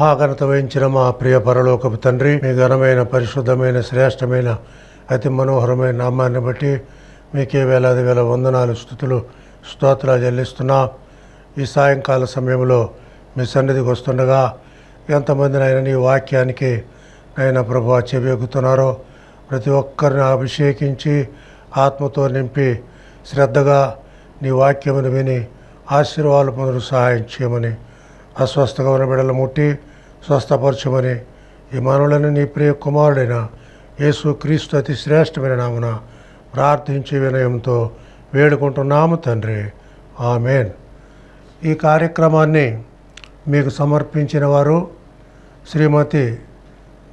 మహాఘనత వహించిన మా ప్రియ పరలోకపు తండ్రి మీ ఘనమైన పరిశుద్ధమైన శ్రేష్టమైన అతి మనోహరమైన నామాన్ని బట్టి మీకే వేలాది వేల వందనాలు స్థుతులు స్తోత్రాలు చెల్లిస్తున్నా ఈ సాయంకాల సమయంలో మీ సన్నిధికి వస్తుండగా ఎంతమంది నైనా నీ వాక్యానికి నైనా ప్రభు చెవిగుతున్నారో ప్రతి ఒక్కరిని అభిషేకించి ఆత్మతో నింపి శ్రద్ధగా నీ వాక్యమును విని ఆశీర్వాదాలు పొందడం సహాయం చేయమని అస్వస్థగా ఉన్న బిడ్డలు ముట్టి స్వస్థపరచమని ఈ మనవులను నీ ప్రియ కుమారుడైన యేసు క్రీస్తు అతి శ్రేష్టమైన నామున ప్రార్థించి వినయంతో వేడుకుంటున్నాము తండ్రి ఆమెన్ ఈ కార్యక్రమాన్ని మీకు సమర్పించిన వారు శ్రీమతి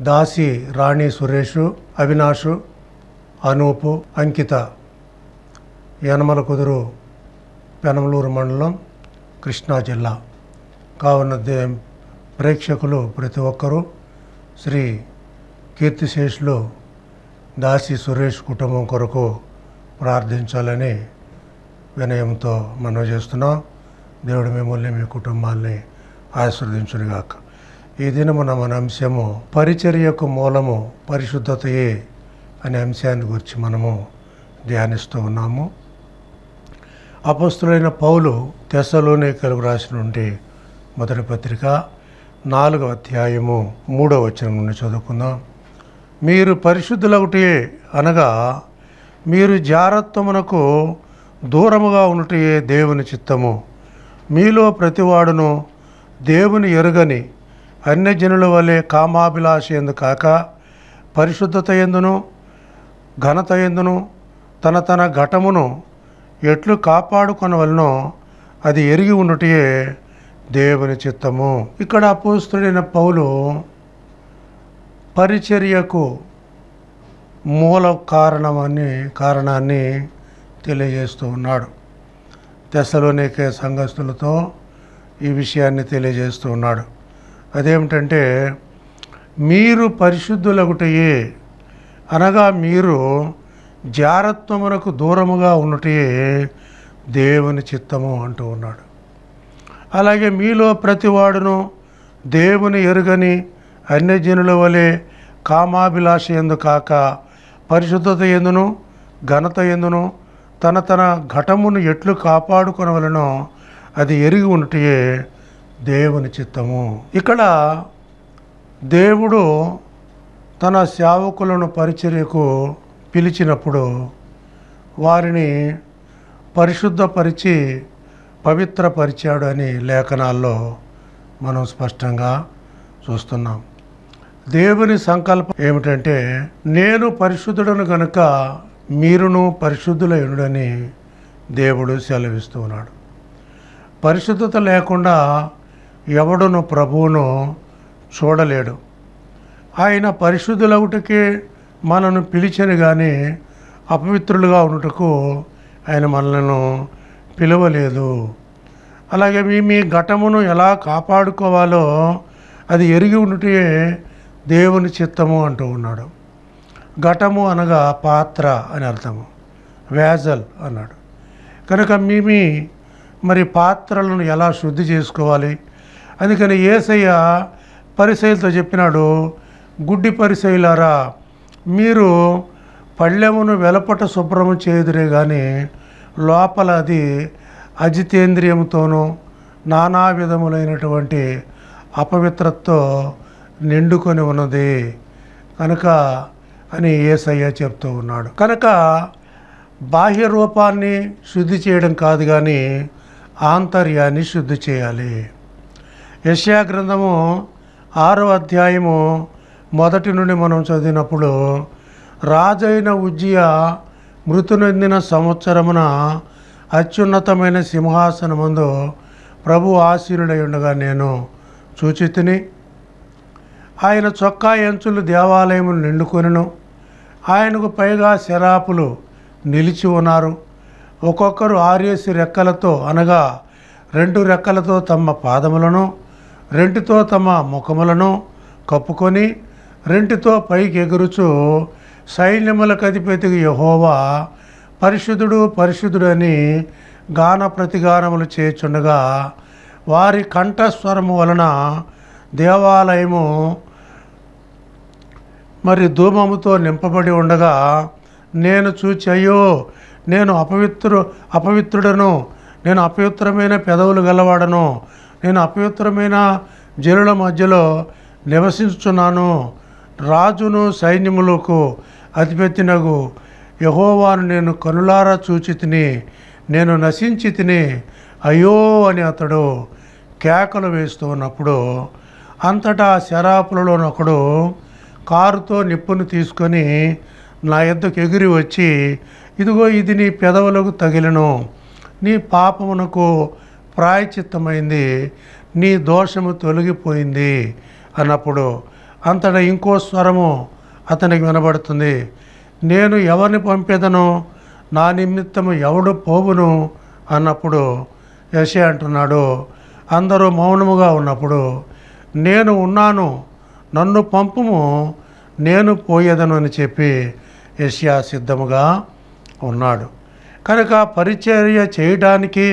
దాసి రాణి సురేషు అవినాషు అనూపు అంకిత యనమల కుదురు పెనమలూరు మండలం కృష్ణా జిల్లా కావున ప్రేక్షకులు ప్రతి ఒక్కరూ శ్రీ కీర్తిశేషులు దాసి సురేష్ కుటుంబం కొరకు ప్రార్థించాలని వినయంతో మనం చేస్తున్నాం దేవుడు మిమ్మల్ని మీ కుటుంబాల్ని ఆశీర్వదించునుగాక ఈ దినమున మన అంశము పరిచర్యకు మూలము పరిశుద్ధతయే అనే అంశాన్ని గురించి మనము ధ్యానిస్తూ ఉన్నాము అపస్తులైన పౌలు తెసలోనే కలుగు రాసిన నుండి మొదటి పత్రిక నాలుగవ అధ్యాయము మూడవ వచనం నుండి చదువుకుందాం మీరు ఒకటి అనగా మీరు జారత్వమునకు దూరముగా ఉన్నటియే దేవుని చిత్తము మీలో ప్రతివాడును దేవుని ఎరుగని అన్యజనుల వలె కామాభిలాష ఎందు కాక పరిశుద్ధత ఎందును ఘనత ఎందును తన తన ఘటమును ఎట్లు కాపాడుకొనవలనో అది ఎరిగి ఉన్నటియే దేవుని చిత్తము ఇక్కడ అపోస్తుడైన పౌలు పరిచర్యకు మూల కారణమని కారణాన్ని తెలియజేస్తూ ఉన్నాడు దశలోనేకే సంఘస్థులతో ఈ విషయాన్ని తెలియజేస్తూ ఉన్నాడు అదేమిటంటే మీరు పరిశుద్ధులగుటయే అనగా మీరు జారత్వమునకు దూరముగా ఉన్నటే దేవుని చిత్తము అంటూ ఉన్నాడు అలాగే మీలో ప్రతివాడును దేవుని ఎరుగని అన్యజనుల వలె కామాభిలాష ఎందు కాక పరిశుద్ధత ఎందును ఘనత ఎందును తన తన ఘటమును ఎట్లు కాపాడుకొనవలనో అది ఎరిగి ఉంటే దేవుని చిత్తము ఇక్కడ దేవుడు తన సేవకులను పరిచర్యకు పిలిచినప్పుడు వారిని పరిశుద్ధపరిచి పవిత్రపరిచాడు అని లేఖనాల్లో మనం స్పష్టంగా చూస్తున్నాం దేవుని సంకల్పం ఏమిటంటే నేను పరిశుద్ధుడను గనుక మీరును పరిశుద్ధులైనడని దేవుడు సెలవిస్తూ ఉన్నాడు పరిశుద్ధత లేకుండా ఎవడును ప్రభువును చూడలేడు ఆయన పరిశుద్ధులవుటకి మనను పిలిచను కానీ అపవిత్రులుగా ఉన్నటకు ఆయన మనలను పిలవలేదు అలాగే మీ మీ ఘటమును ఎలా కాపాడుకోవాలో అది ఎరిగి ఉంటే దేవుని చిత్తము అంటూ ఉన్నాడు ఘటము అనగా పాత్ర అని అర్థము వేజల్ అన్నాడు కనుక మీ మరి పాత్రలను ఎలా శుద్ధి చేసుకోవాలి అందుకని ఏసయ్య పరిశైలతో చెప్పినాడు గుడ్డి పరిశైలారా మీరు పళ్ళెమును వెలపట శుభ్రము చేయుదురే కానీ లోపల అది అజితేంద్రియంతోనూ నానా విధములైనటువంటి అపవిత్రతో నిండుకొని ఉన్నది కనుక అని ఏసయ్య చెప్తూ ఉన్నాడు కనుక బాహ్య రూపాన్ని శుద్ధి చేయడం కాదు కానీ ఆంతర్యాన్ని శుద్ధి చేయాలి యశ్యా గ్రంథము ఆరో అధ్యాయము మొదటి నుండి మనం చదివినప్పుడు రాజైన ఉజ్జియా మృతునందిన సంవత్సరమున అత్యున్నతమైన సింహాసనమందు ప్రభు ఆశీనుడై ఉండగా నేను సూచితిని ఆయన చొక్కా ఎంచులు దేవాలయమును నిండుకొనిను ఆయనకు పైగా శరాపులు నిలిచి ఉన్నారు ఒక్కొక్కరు ఆర్యసి రెక్కలతో అనగా రెండు రెక్కలతో తమ పాదములను రెంటితో తమ ముఖములను కప్పుకొని రెంటితో పైకి ఎగురుచు సైన్యములకు అధిపతికి యహోవా పరిశుద్ధుడు పరిశుద్ధుడు అని గాన ప్రతిగానములు చేర్చుండగా వారి కంఠస్వరము వలన దేవాలయము మరి ధూమముతో నింపబడి ఉండగా నేను చూచి అయ్యో నేను అపవిత్రు అపవిత్రుడను నేను అపవిత్రమైన పెదవులు గలవాడను నేను అపవిత్రమైన జనుల మధ్యలో నివసించుచున్నాను రాజును సైన్యములకు అతిపెత్తినగు యహోవాను నేను కనులారా చూచి తిని నేను నశించి తిని అయ్యో అని అతడు కేకలు వేస్తూ ఉన్నప్పుడు అంతటా శరాపులలోనొకడు కారుతో నిప్పును తీసుకొని నా ఎద్దకు ఎగిరి వచ్చి ఇదిగో ఇది నీ పెదవులకు తగిలను నీ పాపమునకు ప్రాయచిత్తమైంది నీ దోషము తొలగిపోయింది అన్నప్పుడు అంతటా ఇంకో స్వరము అతనికి వినబడుతుంది నేను ఎవరిని పంపేదను నా నిమిత్తము ఎవడు పోవును అన్నప్పుడు యశే అంటున్నాడు అందరూ మౌనముగా ఉన్నప్పుడు నేను ఉన్నాను నన్ను పంపుము నేను పోయేదను అని చెప్పి యష్యా సిద్ధముగా ఉన్నాడు కనుక పరిచర్య చేయడానికి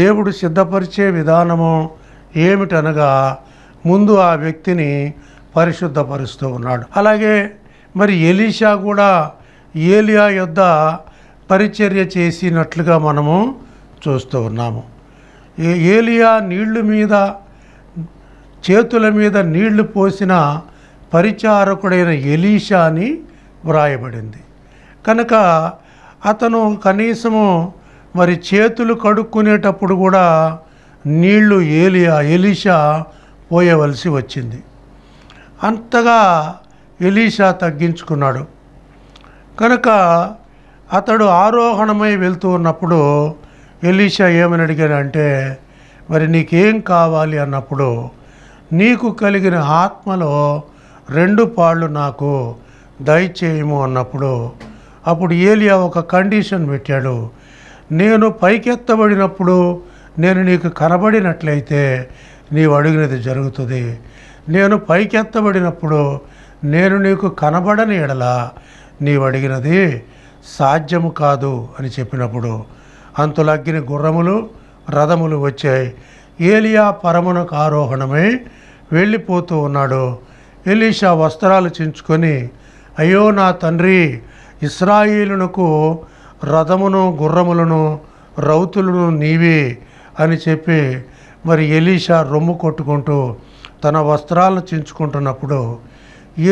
దేవుడు సిద్ధపరిచే విధానము ఏమిటనగా ముందు ఆ వ్యక్తిని పరిశుద్ధపరుస్తూ ఉన్నాడు అలాగే మరి ఎలీషా కూడా ఏలియా యొద్ పరిచర్య చేసినట్లుగా మనము చూస్తూ ఉన్నాము ఏలియా నీళ్లు మీద చేతుల మీద నీళ్లు పోసిన పరిచారకుడైన ఎలీషా అని వ్రాయబడింది కనుక అతను కనీసము మరి చేతులు కడుక్కునేటప్పుడు కూడా నీళ్లు ఏలియా ఎలీషా పోయవలసి వచ్చింది అంతగా ఎలీషా తగ్గించుకున్నాడు కనుక అతడు ఆరోహణమై వెళ్తూ ఉన్నప్పుడు ఎలీషా ఏమని అడిగాడంటే మరి నీకేం కావాలి అన్నప్పుడు నీకు కలిగిన ఆత్మలో రెండు పాళ్ళు నాకు దయచేయము అన్నప్పుడు అప్పుడు ఏలియా ఒక కండిషన్ పెట్టాడు నేను పైకెత్తబడినప్పుడు నేను నీకు కనబడినట్లయితే నీవు అడిగినది జరుగుతుంది నేను పైకెత్తబడినప్పుడు నేను నీకు కనబడని ఎడల నీవు అడిగినది సాధ్యము కాదు అని చెప్పినప్పుడు అంతులగ్గిన గుర్రములు రథములు వచ్చాయి ఏలియా పరమునకు ఆరోహణమై వెళ్ళిపోతూ ఉన్నాడు ఎలీషా వస్త్రాలు చించుకొని అయ్యో నా తండ్రి ఇస్రాయిలునకు రథమును గుర్రములను రౌతులను నీవి అని చెప్పి మరి ఎలీషా రొమ్ము కొట్టుకుంటూ తన వస్త్రాలను చించుకుంటున్నప్పుడు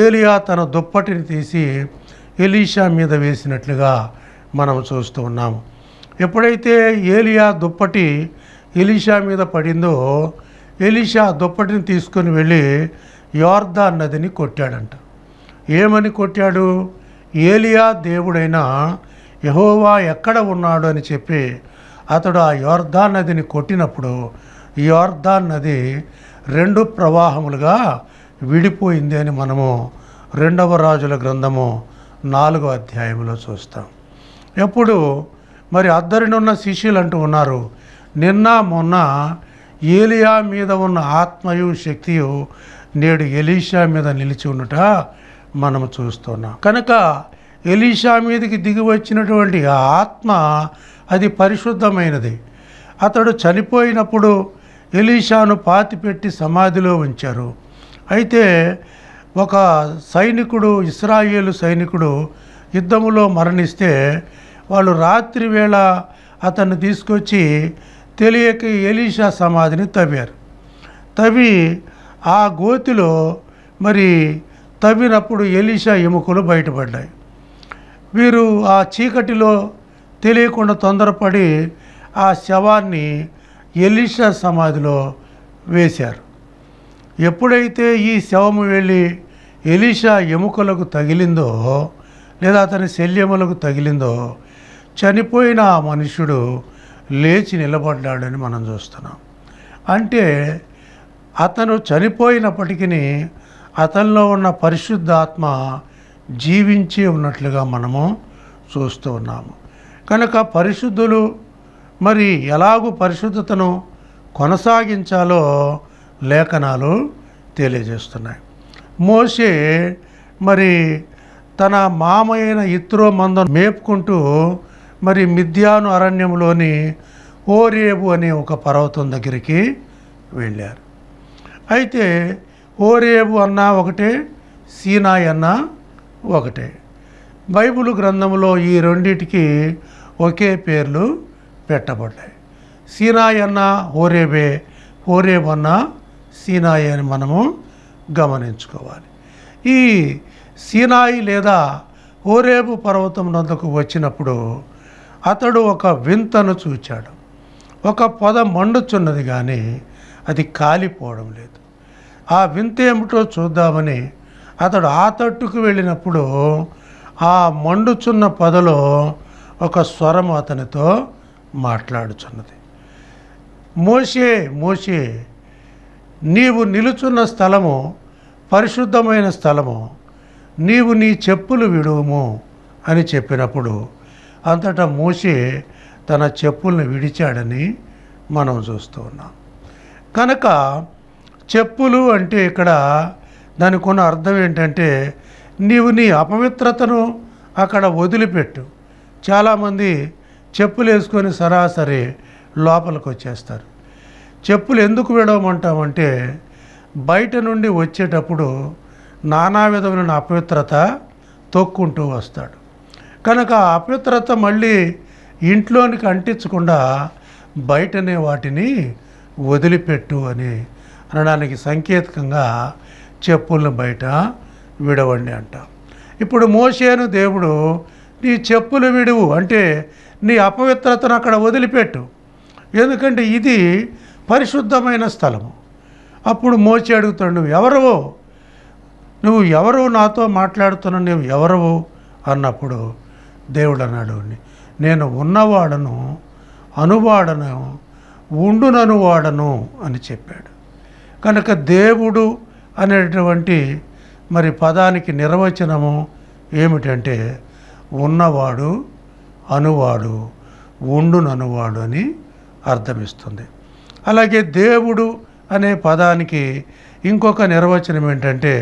ఏలియా తన దుప్పటిని తీసి ఎలీషా మీద వేసినట్లుగా మనం చూస్తూ ఉన్నాము ఎప్పుడైతే ఏలియా దుప్పటి ఎలీషా మీద పడిందో ఎలీషా దుప్పటిని తీసుకొని వెళ్ళి యోర్దా నదిని కొట్టాడంట ఏమని కొట్టాడు ఏలియా దేవుడైన యహోవా ఎక్కడ ఉన్నాడు అని చెప్పి అతడు ఆ యోర్దా నదిని కొట్టినప్పుడు యోర్దా నది రెండు ప్రవాహములుగా విడిపోయింది అని మనము రెండవ రాజుల గ్రంథము నాలుగో అధ్యాయంలో చూస్తాం ఎప్పుడు మరి అద్దరినున్న శిష్యులు అంటూ ఉన్నారు నిన్న మొన్న ఏలియా మీద ఉన్న ఆత్మయు శక్తియు నేడు ఎలీషా మీద నిలిచి ఉండుట మనం చూస్తున్నాం కనుక ఎలీషా మీదకి దిగి వచ్చినటువంటి ఆత్మ అది పరిశుద్ధమైనది అతడు చనిపోయినప్పుడు ఎలీషాను పాతిపెట్టి సమాధిలో ఉంచారు అయితే ఒక సైనికుడు ఇస్రాయేలు సైనికుడు యుద్ధములో మరణిస్తే వాళ్ళు రాత్రి వేళ అతన్ని తీసుకొచ్చి తెలియక ఎలీషా సమాధిని తవ్వారు తవ్వి ఆ గోతిలో మరి తవ్వినప్పుడు ఎలీషా ఎముకలు బయటపడ్డాయి వీరు ఆ చీకటిలో తెలియకుండా తొందరపడి ఆ శవాన్ని ఎలిషా సమాధిలో వేశారు ఎప్పుడైతే ఈ శవము వెళ్ళి ఎలీషా ఎముకలకు తగిలిందో లేదా అతని శల్యములకు తగిలిందో చనిపోయిన ఆ మనుషుడు లేచి నిలబడ్డాడని మనం చూస్తున్నాం అంటే అతను చనిపోయినప్పటికీ అతనిలో ఉన్న పరిశుద్ధాత్మ జీవించి ఉన్నట్లుగా మనము చూస్తూ ఉన్నాము కనుక పరిశుద్ధులు మరి ఎలాగూ పరిశుద్ధతను కొనసాగించాలో లేఖనాలు తెలియజేస్తున్నాయి మోసే మరి తన మామైన ఇత్రో మందను మేపుకుంటూ మరి మిథ్యాను అరణ్యంలోని ఓరేబు అనే ఒక పర్వతం దగ్గరికి వెళ్ళారు అయితే ఓరేబు అన్న ఒకటే సీనాయ్ అన్న ఒకటే బైబుల్ గ్రంథంలో ఈ రెండింటికి ఒకే పేర్లు పెట్టబడ్డాయి సీనాయన్న హోరేబే హోరేబన్న అన్న సీనాయి అని మనము గమనించుకోవాలి ఈ సీనాయి లేదా హోరేబు పర్వతం నందుకు వచ్చినప్పుడు అతడు ఒక వింతను చూచాడు ఒక పొద మండుచున్నది కానీ అది కాలిపోవడం లేదు ఆ వింత ఏమిటో చూద్దామని అతడు ఆ తట్టుకు వెళ్ళినప్పుడు ఆ మండుచున్న పొదలో ఒక స్వరం అతనితో మాట్లాడుచున్నది మోసే మోసే నీవు నిలుచున్న స్థలము పరిశుద్ధమైన స్థలము నీవు నీ చెప్పులు విడుము అని చెప్పినప్పుడు అంతటా మోసే తన చెప్పుల్ని విడిచాడని మనం చూస్తూ ఉన్నాం కనుక చెప్పులు అంటే ఇక్కడ దానికి ఉన్న అర్థం ఏంటంటే నీవు నీ అపవిత్రతను అక్కడ వదిలిపెట్టు చాలామంది చెప్పులు వేసుకొని సరాసరి లోపలికి వచ్చేస్తారు చెప్పులు ఎందుకు వేడమంటామంటే బయట నుండి వచ్చేటప్పుడు నానా విధమైన అపవిత్రత తొక్కుంటూ వస్తాడు కనుక ఆ అపవిత్రత మళ్ళీ ఇంట్లోనికి అంటించకుండా బయటనే వాటిని వదిలిపెట్టు అని అనడానికి సంకేతకంగా చెప్పులను బయట విడవండి అంటాం ఇప్పుడు మోసేను దేవుడు నీ చెప్పులు విడువు అంటే నీ అపవిత్రతను అక్కడ వదిలిపెట్టు ఎందుకంటే ఇది పరిశుద్ధమైన స్థలము అప్పుడు మోచి అడుగుతాడు నువ్వు ఎవరువో నువ్వు ఎవరు నాతో మాట్లాడుతున్నావు నువ్వు ఎవరవు అన్నప్పుడు దేవుడు అన్నాడు నేను ఉన్నవాడను అనువాడను ఉండునను అని చెప్పాడు కనుక దేవుడు అనేటువంటి మరి పదానికి నిర్వచనము ఏమిటంటే ఉన్నవాడు అనువాడు ఉండుననువాడు అని అర్థమిస్తుంది అలాగే దేవుడు అనే పదానికి ఇంకొక నిర్వచనం ఏంటంటే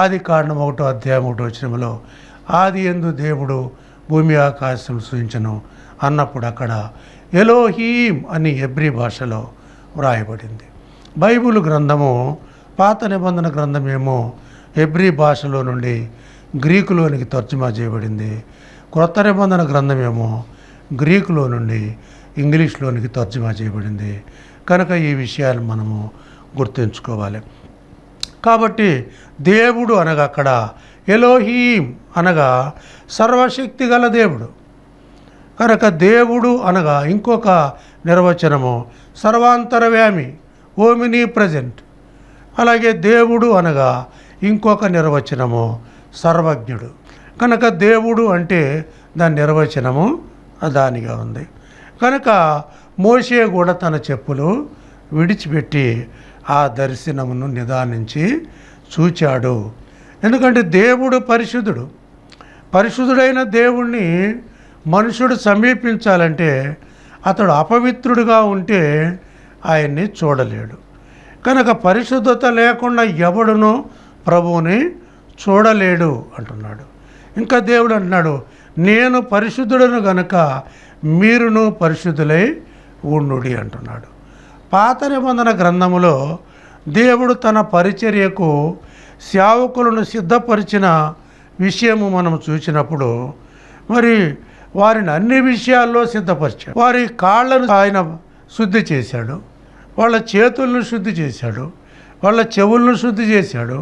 ఆది కారణం ఒకటో అధ్యాయం ఒకటో వచనంలో ఆది ఎందు దేవుడు భూమి ఆకాశం సూచించను అన్నప్పుడు అక్కడ ఎలోహీం అని ఎబ్రి భాషలో వ్రాయబడింది బైబుల్ గ్రంథము పాత నిబంధన గ్రంథమేమో ఎబ్రి భాషలో నుండి గ్రీకులోనికి తర్జుమా చేయబడింది క్రొత్త నిబంధన గ్రంథమేమో గ్రీకులో నుండి ఇంగ్లీష్లోనికి తర్జుమా చేయబడింది కనుక ఈ విషయాలు మనము గుర్తుంచుకోవాలి కాబట్టి దేవుడు అనగా అక్కడ ఎలోహీం అనగా సర్వశక్తి గల దేవుడు కనుక దేవుడు అనగా ఇంకొక నిర్వచనము సర్వాంతరవ్యామి ఓమినీ ప్రజెంట్ అలాగే దేవుడు అనగా ఇంకొక నిర్వచనము సర్వజ్ఞుడు కనుక దేవుడు అంటే దాని నిర్వచనము దానిగా ఉంది కనుక మోషే కూడా తన చెప్పులు విడిచిపెట్టి ఆ దర్శనమును నిదానించి చూచాడు ఎందుకంటే దేవుడు పరిశుద్ధుడు పరిశుద్ధుడైన దేవుణ్ణి మనుషుడు సమీపించాలంటే అతడు అపవిత్రుడిగా ఉంటే ఆయన్ని చూడలేడు కనుక పరిశుద్ధత లేకుండా ఎవడును ప్రభువుని చూడలేడు అంటున్నాడు ఇంకా దేవుడు అంటున్నాడు నేను పరిశుద్ధుడను గనక మీరును పరిశుద్ధులై ఉండుడి అంటున్నాడు పాత నిబంధన గ్రంథములో దేవుడు తన పరిచర్యకు సేవకులను సిద్ధపరిచిన విషయము మనం చూసినప్పుడు మరి వారిని అన్ని విషయాల్లో సిద్ధపరిచాడు వారి కాళ్ళను ఆయన శుద్ధి చేశాడు వాళ్ళ చేతులను శుద్ధి చేశాడు వాళ్ళ చెవులను శుద్ధి చేశాడు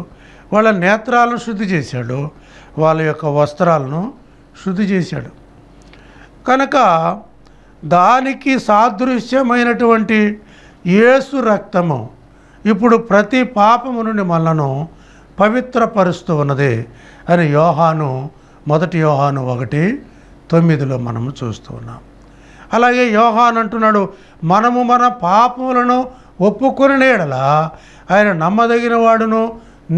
వాళ్ళ నేత్రాలను శుద్ధి చేశాడు వాళ్ళ యొక్క వస్త్రాలను శుద్ధి చేశాడు కనుక దానికి సాదృశ్యమైనటువంటి యేసు రక్తము ఇప్పుడు ప్రతి పాపము నుండి మనను పవిత్రపరుస్తూ ఉన్నది అని యోహాను మొదటి యోహాను ఒకటి తొమ్మిదిలో మనము చూస్తూ ఉన్నాం అలాగే యోహాన్ అంటున్నాడు మనము మన పాపములను ఒప్పుకుని నేడలా ఆయన నమ్మదగిన వాడును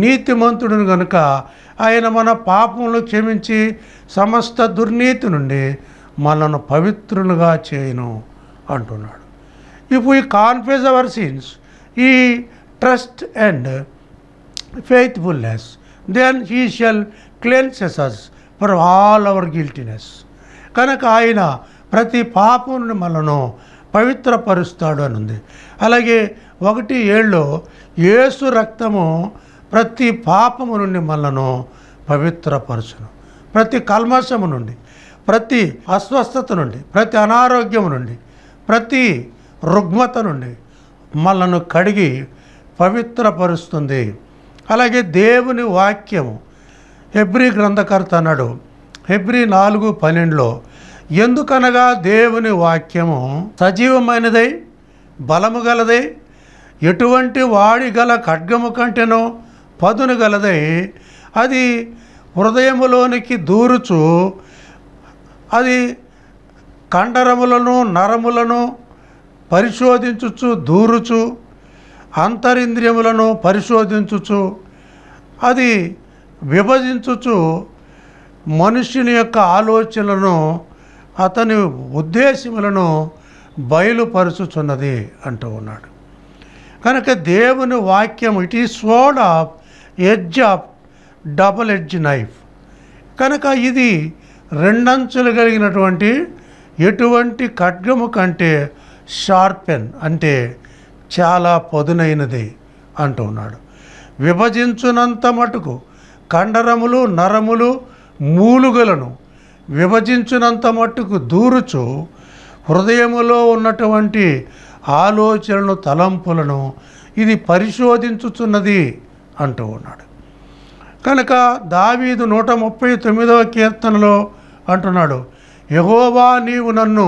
నీతిమంతుడును గనుక ఆయన మన పాపములు క్షమించి సమస్త దుర్నీతి నుండి మనను పవిత్రులుగా చేయను అంటున్నాడు if we confess our sins he trust and faithfulness then he shall cleanses for all our guiltiness కనుక ఆయన ప్రతి పాపం మనను పవిత్రపరుస్తాడు అని ఉంది అలాగే ఒకటి ఏళ్ళు ఏసు రక్తము ప్రతి పాపము నుండి మనలను పవిత్రపరచును ప్రతి కల్మషము నుండి ప్రతి అస్వస్థత నుండి ప్రతి అనారోగ్యము నుండి ప్రతి రుగ్మత నుండి మనను కడిగి పవిత్రపరుస్తుంది అలాగే దేవుని వాక్యము హెబ్రి గ్రంథకర్త అన్నాడు హెబ్రి నాలుగు పన్నెండులో ఎందుకనగా దేవుని వాక్యము సజీవమైనదై బలము గలదై ఎటువంటి వాడి గల ఖడ్గము కంటేనో పదును గలదై అది హృదయములోనికి దూరుచు అది కండరములను నరములను పరిశోధించుచు దూరుచు అంతరింద్రియములను పరిశోధించుచు అది విభజించుచు మనుష్యుని యొక్క ఆలోచనలను అతని ఉద్దేశములను బయలుపరుచుచున్నది అంటూ ఉన్నాడు కనుక దేవుని వాక్యం it is word of edge of double edge knife కనుక ఇది రెండంచులు కలిగినటువంటి ఎటువంటి ఖడ్గము కంటే షార్పెన్ అంటే చాలా పదునైనది అంటున్నాడు విభజించునంత మటుకు కండరములు నరములు మూలుగలను విభజించునంత మట్టుకు దూరుచు హృదయములో ఉన్నటువంటి ఆలోచనలను తలంపులను ఇది పరిశోధించుచున్నది అంటూ ఉన్నాడు కనుక దావీదు నూట ముప్పై తొమ్మిదవ కీర్తనలో అంటున్నాడు యహోవా నీవు నన్ను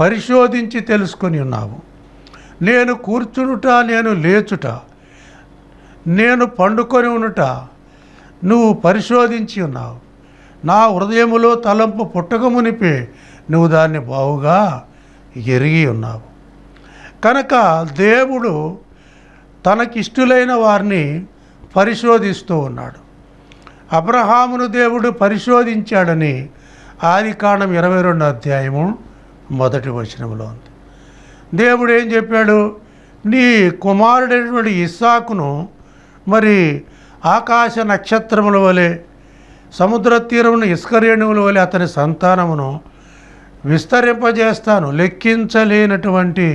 పరిశోధించి తెలుసుకొని ఉన్నావు నేను కూర్చునుట నేను లేచుట నేను పండుకొని ఉనుట నువ్వు పరిశోధించి ఉన్నావు నా హృదయములో తలంపు పుట్టకమునిపే నువ్వు దాన్ని బావుగా ఎరిగి ఉన్నావు కనుక దేవుడు తనకిష్టులైన వారిని పరిశోధిస్తూ ఉన్నాడు అబ్రహామును దేవుడు పరిశోధించాడని ఆది కాండం ఇరవై రెండు అధ్యాయము మొదటి వచనంలో ఉంది దేవుడు ఏం చెప్పాడు నీ కుమారుడైనటువంటి ఇస్సాకును మరి ఆకాశ నక్షత్రముల వలె సముద్ర తీరమున ఇస్కరేణువుల వలె అతని సంతానమును విస్తరింపజేస్తాను లెక్కించలేనటువంటి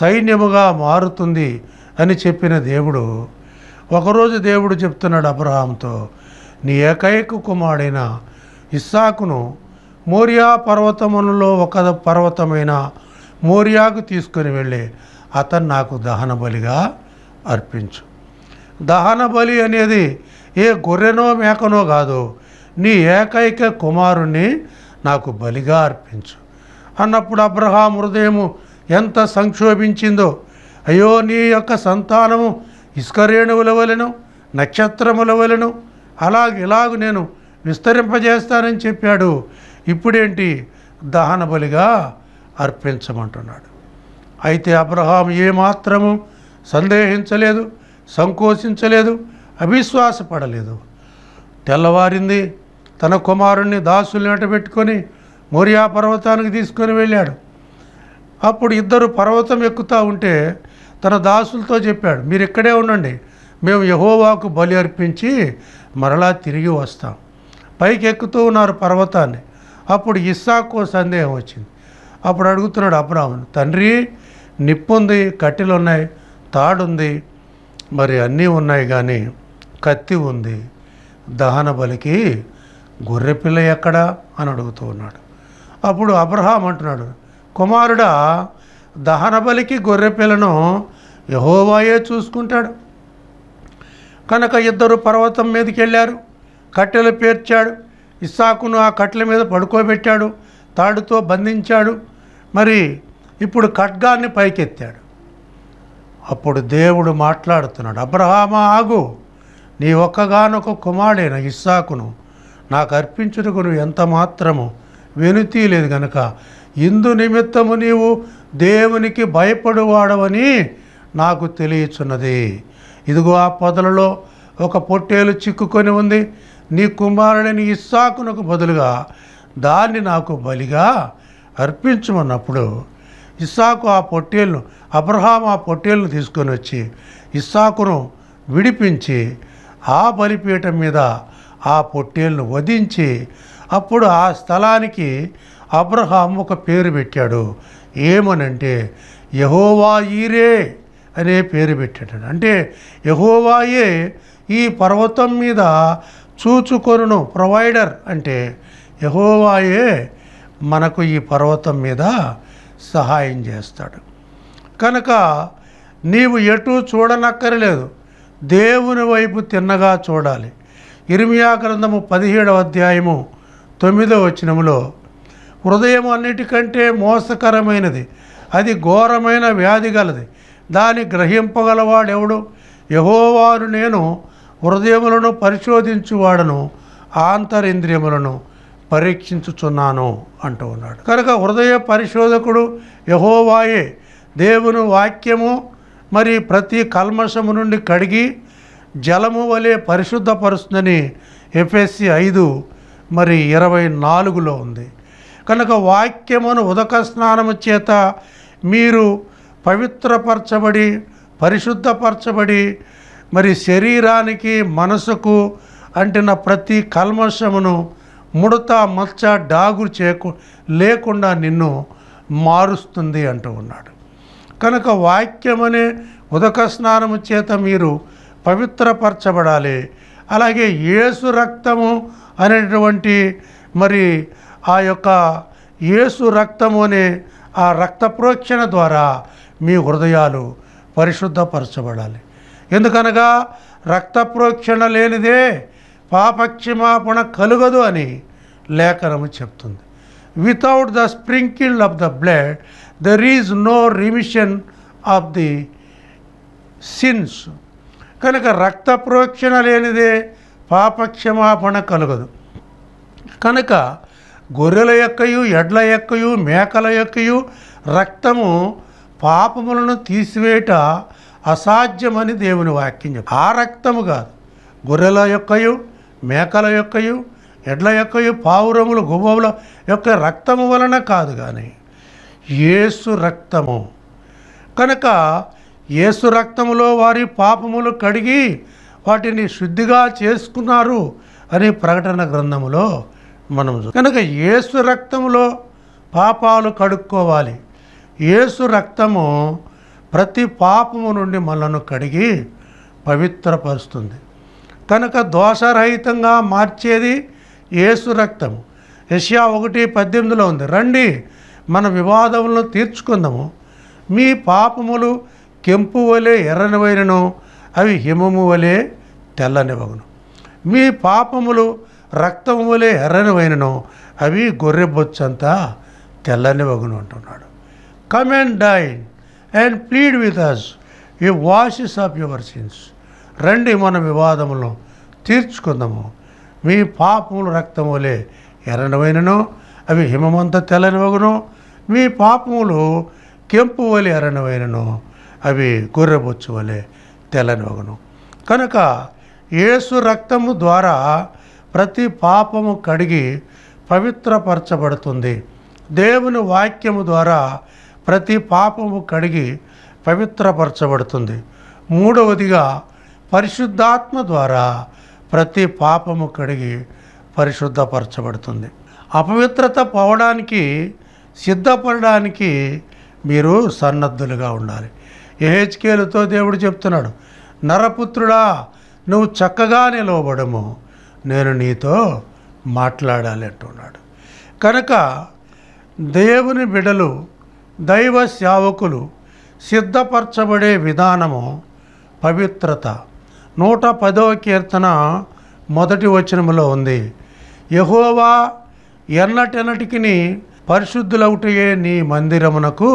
సైన్యముగా మారుతుంది అని చెప్పిన దేవుడు ఒకరోజు దేవుడు చెప్తున్నాడు అబ్రహాంతో నీ ఏకైక కుమారుడైన ఇస్సాకును మోరియా పర్వతములలో ఒక పర్వతమైన మోరియాకు తీసుకొని వెళ్ళి అతను నాకు దహన బలిగా అర్పించు దహన బలి అనేది ఏ గొర్రెనో మేకనో కాదు నీ ఏకైక కుమారుణ్ణి నాకు బలిగా అర్పించు అన్నప్పుడు అబ్రహాం హృదయము ఎంత సంక్షోభించిందో అయ్యో నీ యొక్క సంతానము ఇసుక రేణువుల నక్షత్రముల వలెను అలాగ ఇలాగ నేను విస్తరింపజేస్తానని చెప్పాడు ఇప్పుడేంటి దహన బలిగా అర్పించమంటున్నాడు అయితే అబ్రహాం ఏమాత్రము సందేహించలేదు సంకోచించలేదు అవిశ్వాసపడలేదు తెల్లవారింది తన కుమారుణ్ణి దాసుల్ని పెట్టుకొని మోరియా పర్వతానికి తీసుకొని వెళ్ళాడు అప్పుడు ఇద్దరు పర్వతం ఎక్కుతూ ఉంటే తన దాసులతో చెప్పాడు మీరు ఇక్కడే ఉండండి మేము యహోవాకు బలి అర్పించి మరలా తిరిగి వస్తాం పైకి ఎక్కుతూ ఉన్నారు పర్వతాన్ని అప్పుడు ఇస్సాకు సందేహం వచ్చింది అప్పుడు అడుగుతున్నాడు అబ్రాహ్మణ్ తండ్రి నిప్పుంది కట్టెలు ఉన్నాయి తాడుంది మరి అన్నీ ఉన్నాయి కానీ కత్తి ఉంది దహన బలికి గొర్రెపిల్ల ఎక్కడా అని అడుగుతూ ఉన్నాడు అప్పుడు అబ్రహాం అంటున్నాడు కుమారుడా దహన బలికి గొర్రెపిల్లను యహోవాయే చూసుకుంటాడు కనుక ఇద్దరు పర్వతం మీదకి వెళ్ళారు కట్టెలు పేర్చాడు ఇస్సాకును ఆ కట్టెల మీద పడుకోబెట్టాడు తాడుతో బంధించాడు మరి ఇప్పుడు ఖడ్గాన్ని పైకెత్తాడు అప్పుడు దేవుడు మాట్లాడుతున్నాడు అబ్రహామా ఆగు నీ ఒక్కగానొక కుమారుడైన ఇస్సాకును నాకు అర్పించుటకు నువ్వు ఎంత మాత్రము వెనుతీ లేదు గనక ఇందు నిమిత్తము నీవు దేవునికి భయపడువాడవని నాకు తెలియచున్నది ఇదిగో ఆ పొదలలో ఒక పొట్టేలు చిక్కుకొని ఉంది నీ కుమారుడిని ఇస్సాకునకు బదులుగా దాన్ని నాకు బలిగా అర్పించమన్నప్పుడు ఇస్సాకు ఆ పొట్టేలును అబ్రహాం ఆ పొట్టేలును తీసుకొని వచ్చి ఇస్సాకును విడిపించి ఆ బలిపీఠం మీద ఆ పొట్టేలును వధించి అప్పుడు ఆ స్థలానికి అబ్రహాం ఒక పేరు పెట్టాడు ఏమనంటే యహోవాయిరే అనే పేరు పెట్టాడు అంటే యహోవాయే ఈ పర్వతం మీద చూచుకొను ప్రొవైడర్ అంటే యహోవాయే మనకు ఈ పర్వతం మీద సహాయం చేస్తాడు కనుక నీవు ఎటు చూడనక్కరలేదు దేవుని వైపు తిన్నగా చూడాలి ఇరిమియా గ్రంథము పదిహేడవ అధ్యాయము తొమ్మిదో వచనములో హృదయం అన్నిటికంటే మోసకరమైనది అది ఘోరమైన వ్యాధి గలది దాన్ని గ్రహింపగలవాడెవడు యహోవారు నేను హృదయములను పరిశోధించువాడను ఆంతరింద్రియములను పరీక్షించుచున్నాను అంటూ ఉన్నాడు కనుక హృదయ పరిశోధకుడు యహోవాయే దేవుని వాక్యము మరి ప్రతి కల్మషము నుండి కడిగి జలము వలె పరిశుద్ధపరుస్తుందని ఎఫ్ఎస్సి ఐదు మరి ఇరవై నాలుగులో ఉంది కనుక వాక్యమును ఉదక స్నానము చేత మీరు పవిత్రపరచబడి పరిశుద్ధపరచబడి మరి శరీరానికి మనసుకు అంటిన ప్రతి కల్మషమును ముడత మచ్చ డాగు చేకు లేకుండా నిన్ను మారుస్తుంది అంటూ ఉన్నాడు కనుక వాక్యమనే ఉదక స్నానము చేత మీరు పవిత్రపరచబడాలి అలాగే ఏసు రక్తము అనేటువంటి మరి ఆ యొక్క యేసు రక్తము అనే ఆ రక్త ప్రోక్షణ ద్వారా మీ హృదయాలు పరిశుద్ధపరచబడాలి ఎందుకనగా రక్త ప్రోక్షణ లేనిదే పాపక్షమాపణ కలుగదు అని లేఖనము చెప్తుంది without the sprinkle of the blood there is no remission of the sins కనుక రక్త ప్రోక్షణ లేనిదే పాపక్షమాపణ కలగదు కనుక గొర్రెల యొక్కయు ఎడ్ల యొక్కయు మేకల యొక్కయు రక్తము పాపములను తీసివేట అసాధ్యమని దేవుని వాక్యం చెప్పి ఆ రక్తము కాదు గొర్రెల యొక్కయు మేకల యొక్కయు ఎడ్ల యొక్కయు పావురములు గుబముల యొక్క రక్తము వలన కాదు కానీ ఏసు రక్తము కనుక ఏసు రక్తములో వారి పాపములు కడిగి వాటిని శుద్ధిగా చేసుకున్నారు అని ప్రకటన గ్రంథములో మనం కనుక ఏసు రక్తంలో పాపాలు కడుక్కోవాలి ఏసు రక్తము ప్రతి పాపము నుండి మనను కడిగి పవిత్రపరుస్తుంది కనుక దోషరహితంగా మార్చేది ఏసు రక్తము యష్యా ఒకటి పద్దెనిమిదిలో ఉంది రండి మన వివాదములను తీర్చుకుందాము మీ పాపములు కెంపు వలె ఎర్రనివైనను అవి హిమము వలె తెల్లనివ్వను మీ పాపములు రక్తము వలె వైనను అవి గొర్రె బొచ్చంతా వగును అంటున్నాడు come and dine and plead with us he washes of your sins రండి మన వివాదములను తీర్చుకుందాము మీ పాపములు రక్తములే ఎర్రనవైనను అవి హిమమంత తెల్లని వగును మీ పాపములు కెంపు వలె ఎర్రనవైనను అవి గొర్రెబొచ్చు వలె తెల్లని వగును కనుక ఏసు రక్తము ద్వారా ప్రతి పాపము కడిగి పవిత్రపరచబడుతుంది దేవుని వాక్యము ద్వారా ప్రతి పాపము కడిగి పవిత్రపరచబడుతుంది మూడవదిగా పరిశుద్ధాత్మ ద్వారా ప్రతి పాపము కడిగి పరిశుద్ధపరచబడుతుంది అపవిత్రత పోవడానికి సిద్ధపడడానికి మీరు సన్నద్ధులుగా ఉండాలి ఏహెచ్కేలతో దేవుడు చెప్తున్నాడు నరపుత్రుడా నువ్వు చక్కగా నిలవబడము నేను నీతో మాట్లాడాలి అంటున్నాడు కనుక దేవుని బిడలు దైవ సేవకులు సిద్ధపరచబడే విధానము పవిత్రత నూట పదవ కీర్తన మొదటి వచనములో ఉంది యహోవా ఎన్నటెన్నటికి పరిశుద్ధులవుటయే నీ మందిరమునకు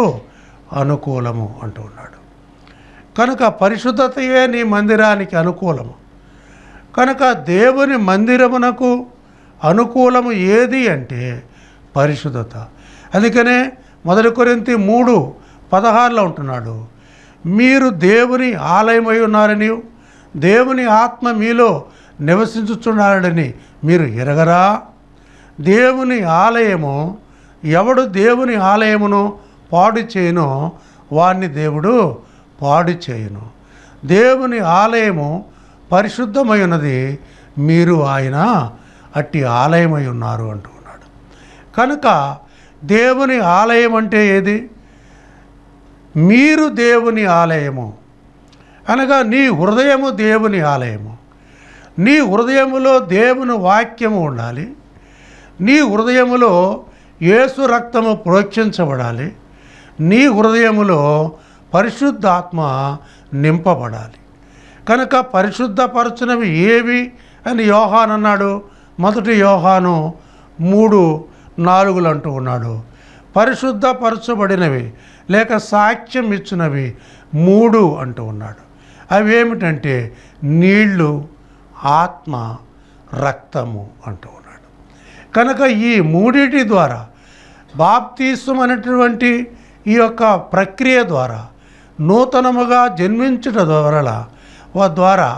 అనుకూలము అంటూ ఉన్నాడు కనుక పరిశుద్ధతయే నీ మందిరానికి అనుకూలము కనుక దేవుని మందిరమునకు అనుకూలము ఏది అంటే పరిశుద్ధత అందుకనే మొదటి కొరింత మూడు పదహారులో ఉంటున్నాడు మీరు దేవుని ఆలయమై ఉన్నారని దేవుని ఆత్మ మీలో నివసించుచున్నాడని మీరు ఎరగరా దేవుని ఆలయము ఎవడు దేవుని ఆలయమును పాడు చేయను వాణ్ణి దేవుడు పాడు చేయను దేవుని ఆలయము పరిశుద్ధమై ఉన్నది మీరు ఆయన అట్టి ఆలయమై ఉన్నారు అంటూ ఉన్నాడు కనుక దేవుని ఆలయం అంటే ఏది మీరు దేవుని ఆలయము అనగా నీ హృదయము దేవుని ఆలయము నీ హృదయములో దేవుని వాక్యము ఉండాలి నీ హృదయములో యేసు రక్తము ప్రోక్షించబడాలి నీ హృదయములో పరిశుద్ధాత్మ నింపబడాలి కనుక పరిశుద్ధపరచునవి ఏవి అని యోహాన్ అన్నాడు మొదటి యోహాను మూడు నాలుగులు అంటూ ఉన్నాడు పరిశుద్ధపరచబడినవి లేక సాక్ష్యం ఇచ్చినవి మూడు అంటూ ఉన్నాడు అవి ఏమిటంటే నీళ్లు ఆత్మ రక్తము అంటూ ఉన్నాడు కనుక ఈ మూడిటి ద్వారా బాప్తీసం అనేటువంటి ఈ యొక్క ప్రక్రియ ద్వారా నూతనముగా జన్మించట ద్వారా ద్వారా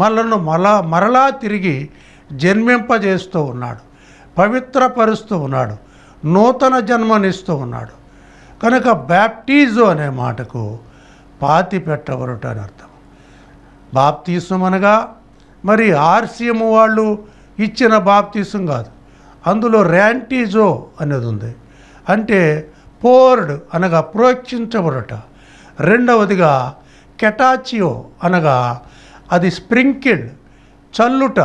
మనలను మరలా మరలా తిరిగి జన్మింపజేస్తూ ఉన్నాడు పవిత్రపరుస్తూ ఉన్నాడు నూతన జన్మనిస్తూ ఉన్నాడు కనుక బ్యాప్టీజు అనే మాటకు పాతి పెట్టబడుట అని అర్థం బాప్తీసం అనగా మరి ఆర్సీఎం వాళ్ళు ఇచ్చిన బాప్తీసం కాదు అందులో ర్యాంటీజో అనేది ఉంది అంటే పోర్డ్ అనగా ప్రోక్షించబడట రెండవదిగా కెటాచియో అనగా అది స్ప్రింకిల్డ్ చల్లుట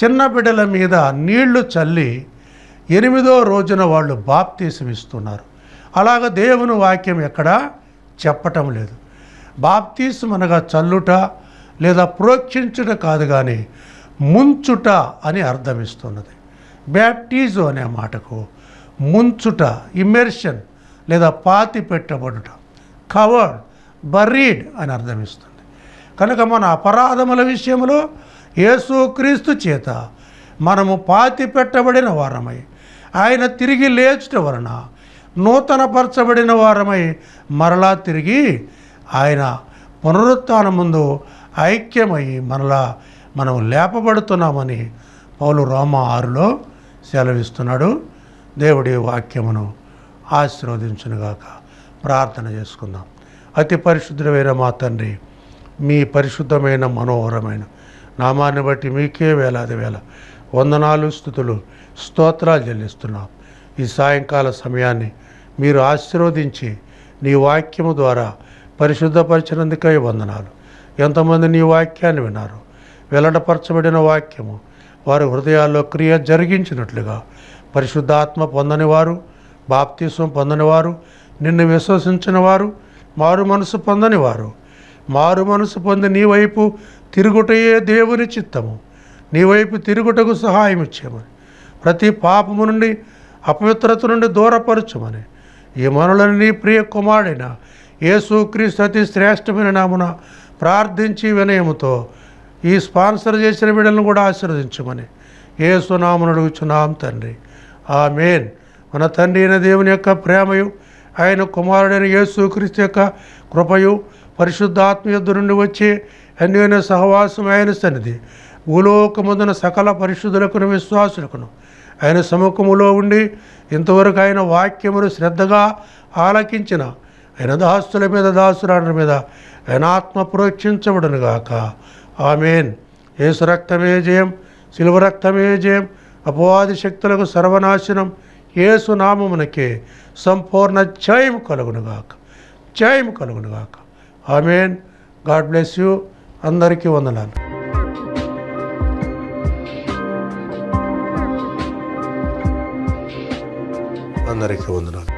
చిన్న బిడ్డల మీద నీళ్లు చల్లి ఎనిమిదో రోజున వాళ్ళు బాప్తీసమిస్తున్నారు అలాగ దేవుని వాక్యం ఎక్కడ చెప్పటం లేదు బాప్తీసం అనగా చల్లుట లేదా ప్రోక్షించుట కాదు కానీ ముంచుట అని అర్థమిస్తున్నది బ్యాప్టీజు అనే మాటకు ముంచుట ఇమెర్షన్ లేదా పాతి పెట్టబడుట కవర్డ్ బరీడ్ అని అర్థమిస్తుంది కనుక మన అపరాధముల విషయంలో యేసుక్రీస్తు చేత మనము పాతి పెట్టబడిన వారమై ఆయన తిరిగి లేచుట వలన నూతనపరచబడిన వారమై మరలా తిరిగి ఆయన పునరుత్న ముందు ఐక్యమై మరలా మనం లేపబడుతున్నామని పౌలు రోమ ఆరులో సెలవిస్తున్నాడు దేవుడి వాక్యమును ఆశీర్వదించునుగాక ప్రార్థన చేసుకుందాం అతి పరిశుద్ధమైన మా తండ్రి మీ పరిశుద్ధమైన మనోహరమైన నామాన్ని బట్టి మీకే వేలాది వేల వందనాలు స్థుతులు స్తోత్రాలు చెల్లిస్తున్నాం ఈ సాయంకాల సమయాన్ని మీరు ఆశీర్వదించి నీ వాక్యము ద్వారా పరిశుద్ధపరిచినందుకై వందనాలు ఎంతమంది నీ వాక్యాన్ని విన్నారు వెల్లడపరచబడిన వాక్యము వారి హృదయాల్లో క్రియ జరిగించినట్లుగా పరిశుద్ధాత్మ పొందని వారు బాప్తీసం పొందని వారు నిన్ను విశ్వసించిన వారు మారు మనసు పొందని వారు మారు మనసు పొంది నీ వైపు తిరుగుటయే దేవుని చిత్తము నీ వైపు తిరుగుటకు సహాయం ఇచ్చేమని ప్రతి పాపము నుండి అపవిత్రత నుండి దూరపరచుమని ఈ మనులను నీ ప్రియ కుమారుడైన యేసుక్రీస్తు అతి శ్రేష్టమైన నామున ప్రార్థించి వినయముతో ఈ స్పాన్సర్ చేసిన బిడ్డలను కూడా ఆశీర్వదించమని ఏ సునామను అడుగుచున్నాం తండ్రి ఆ మేన్ మన తండ్రి అయిన దేవుని యొక్క ప్రేమయు ఆయన కుమారుడైన యేసుక్రీస్తు యొక్క కృపయు పరిశుద్ధాత్మ యుద్ధ నుండి వచ్చి అన్యోన్య సహవాసం ఆయన సన్నిధి భూలోకముందున సకల పరిశుద్ధులకును విశ్వాసులకును ఆయన సముఖములో ఉండి ఇంతవరకు ఆయన వాక్యమును శ్రద్ధగా ఆలకించిన ఆయన దాస్తుల మీద దాసురాళ్ళ మీద ఆయన ఆత్మ ప్రోక్షించబడునుగాక ఆమెన్ యేసు రక్తమే జయం శిలువ రక్తమే జయం అపవాది శక్తులకు సర్వనాశనం ఏసు నామమునకే సంపూర్ణ జయం కలుగునుగాక జయం కలుగునుగాక ఆమెన్ గాడ్ బ్లెస్ యూ అందరికీ వందనాలు అందరికీ వందనాలు